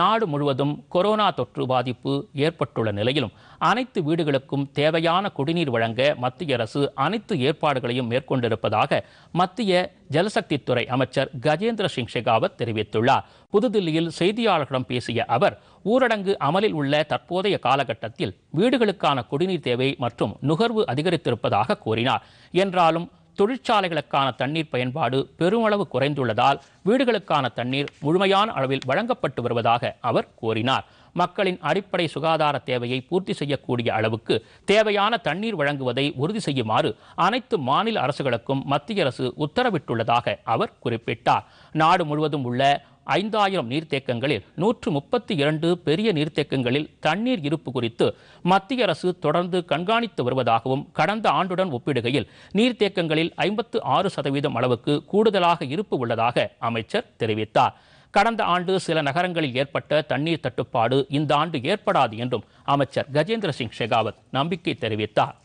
நாடு முழுவதும் கொரோனா தொற்று பாதிப்பு ஏற்பட்டுள்ள நிலையிலும் அனைத்து வீடுகளுக்கும் தேவையான குடிநீர் வழங்க மத்திய அரசு அனைத்து ஏற்பாடுகளையும் மேற்கொண்டிருப்பதாக மத்திய ஜலசக்தித்துறை அமைச்சர் கஜேந்திர சிங் ஷெகாவத் தெரிவித்துள்ளார் புதுதில்லியில் செய்தியாளர்களிடம் பேசிய அவர் ஊரடங்கு அமலில் உள்ள தற்போதைய காலகட்டத்தில் வீடுகளுக்கான குடிநீர் தேவை மற்றும் நுகர்வு அதிகரித்திருப்பதாக கூறினார் என்றாலும் தொழிற்சாலைகளுக்கான தண்ணீர் பயன்பாடு பெருமளவு குறைந்துள்ளதால் வீடுகளுக்கான தண்ணீர் முழுமையான அளவில் வழங்கப்பட்டு வருவதாக அவர் கூறினார் மக்களின் அடிப்படை சுகாதார தேவையை பூர்த்தி செய்யக்கூடிய அளவுக்கு தேவையான தண்ணீர் வழங்குவதை உறுதி செய்யுமாறு அனைத்து மாநில அரசுகளுக்கும் மத்திய அரசு உத்தரவிட்டுள்ளதாக அவர் குறிப்பிட்டார் நாடு முழுவதும் உள்ள ஐந்தாயிரம் நீர்த்தேக்கங்களில் நூற்று முப்பத்தி இரண்டு பெரிய நீர்த்தேக்கங்களில் தண்ணீர் இருப்பு குறித்து மத்திய அரசு தொடர்ந்து கண்காணித்து வருவதாகவும் கடந்த ஆண்டுடன் ஒப்பிடுகையில் நீர்த்தேக்கங்களில் ஐம்பத்து ஆறு சதவீதம் அளவுக்கு கூடுதலாக இருப்பு உள்ளதாக அமைச்சர் தெரிவித்தார் கடந்த ஆண்டு சில நகரங்களில் ஏற்பட்ட தண்ணீர் தட்டுப்பாடு இந்த ஆண்டு ஏற்படாது என்றும் அமைச்சர் கஜேந்திர சிங் ஷெகாவத் நம்பிக்கை தெரிவித்தார்